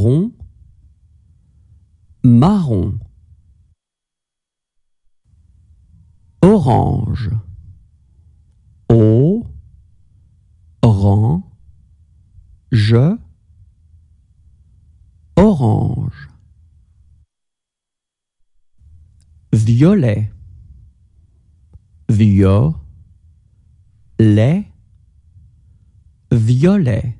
marron, marron, orange, o, orange, je, orange, violet, violet, violet